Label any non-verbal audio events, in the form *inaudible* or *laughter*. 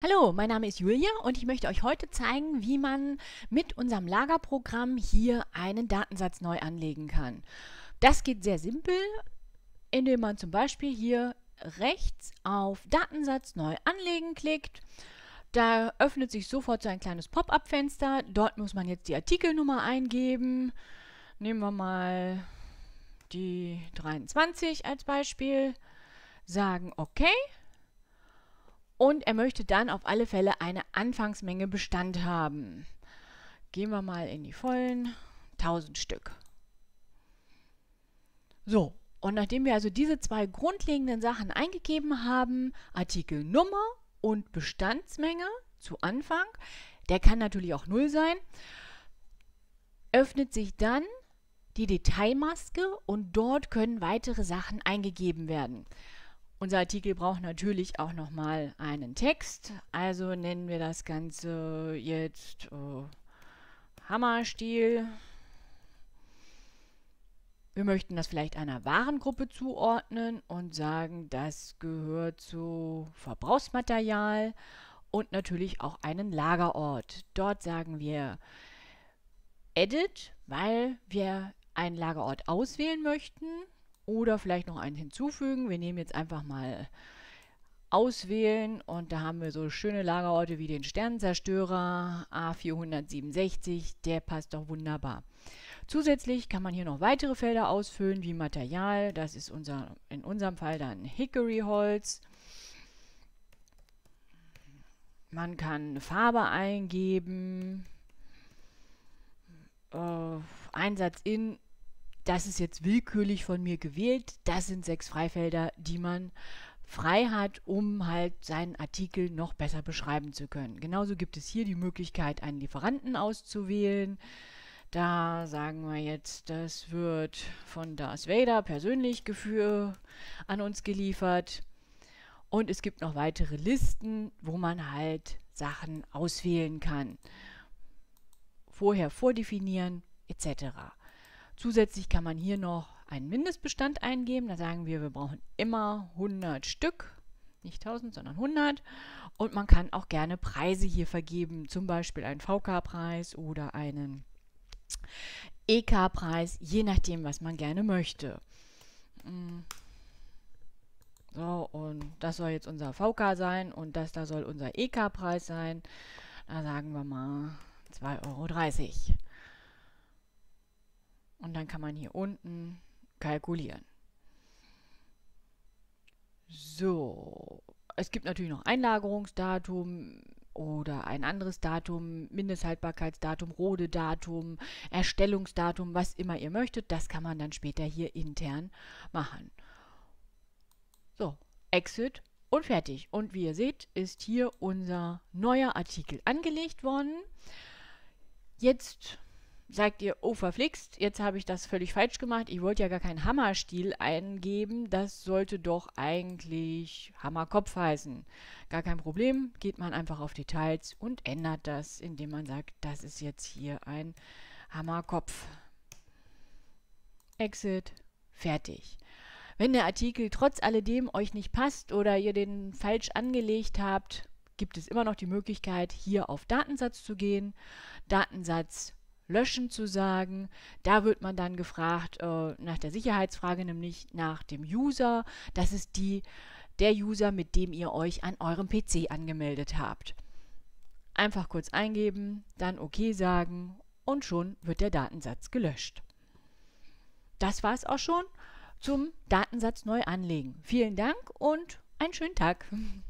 Hallo, mein Name ist Julia und ich möchte euch heute zeigen, wie man mit unserem Lagerprogramm hier einen Datensatz neu anlegen kann. Das geht sehr simpel, indem man zum Beispiel hier rechts auf Datensatz neu anlegen klickt. Da öffnet sich sofort so ein kleines Pop-up-Fenster. Dort muss man jetzt die Artikelnummer eingeben. Nehmen wir mal die 23 als Beispiel. Sagen OK. Und er möchte dann auf alle Fälle eine Anfangsmenge Bestand haben. Gehen wir mal in die vollen. 1000 Stück. So, und nachdem wir also diese zwei grundlegenden Sachen eingegeben haben, Artikelnummer und Bestandsmenge zu Anfang, der kann natürlich auch 0 sein, öffnet sich dann die Detailmaske und dort können weitere Sachen eingegeben werden. Unser Artikel braucht natürlich auch nochmal einen Text. Also nennen wir das Ganze jetzt äh, oh, Hammerstiel. Wir möchten das vielleicht einer Warengruppe zuordnen und sagen, das gehört zu Verbrauchsmaterial und natürlich auch einen Lagerort. Dort sagen wir Edit, weil wir einen Lagerort auswählen möchten. Oder vielleicht noch einen hinzufügen. Wir nehmen jetzt einfach mal auswählen und da haben wir so schöne Lagerorte wie den Sternenzerstörer A467, der passt doch wunderbar. Zusätzlich kann man hier noch weitere Felder ausfüllen wie Material, das ist unser, in unserem Fall dann Hickory-Holz. Man kann eine Farbe eingeben, äh, Einsatz in das ist jetzt willkürlich von mir gewählt, das sind sechs Freifelder, die man frei hat, um halt seinen Artikel noch besser beschreiben zu können. Genauso gibt es hier die Möglichkeit, einen Lieferanten auszuwählen. Da sagen wir jetzt, das wird von Darth Vader persönlich geführt, an uns geliefert. Und es gibt noch weitere Listen, wo man halt Sachen auswählen kann. Vorher vordefinieren etc. Zusätzlich kann man hier noch einen Mindestbestand eingeben. Da sagen wir, wir brauchen immer 100 Stück, nicht 1000, sondern 100. Und man kann auch gerne Preise hier vergeben, zum Beispiel einen VK-Preis oder einen EK-Preis, je nachdem, was man gerne möchte. Mm. So, und das soll jetzt unser VK sein und das da soll unser EK-Preis sein. Da sagen wir mal 2,30 Euro. Und dann kann man hier unten kalkulieren. So, es gibt natürlich noch Einlagerungsdatum oder ein anderes Datum, Mindesthaltbarkeitsdatum, Rodedatum, Erstellungsdatum, was immer ihr möchtet. Das kann man dann später hier intern machen. So, Exit und fertig. Und wie ihr seht, ist hier unser neuer Artikel angelegt worden. Jetzt sagt ihr, oh verflixt, jetzt habe ich das völlig falsch gemacht, ich wollte ja gar keinen Hammerstiel eingeben, das sollte doch eigentlich Hammerkopf heißen. Gar kein Problem, geht man einfach auf Details und ändert das, indem man sagt, das ist jetzt hier ein Hammerkopf. Exit, fertig. Wenn der Artikel trotz alledem euch nicht passt oder ihr den falsch angelegt habt, gibt es immer noch die Möglichkeit, hier auf Datensatz zu gehen, Datensatz Löschen zu sagen. Da wird man dann gefragt äh, nach der Sicherheitsfrage, nämlich nach dem User. Das ist die, der User, mit dem ihr euch an eurem PC angemeldet habt. Einfach kurz eingeben, dann OK sagen und schon wird der Datensatz gelöscht. Das war es auch schon zum Datensatz neu anlegen. Vielen Dank und einen schönen Tag. *laughs*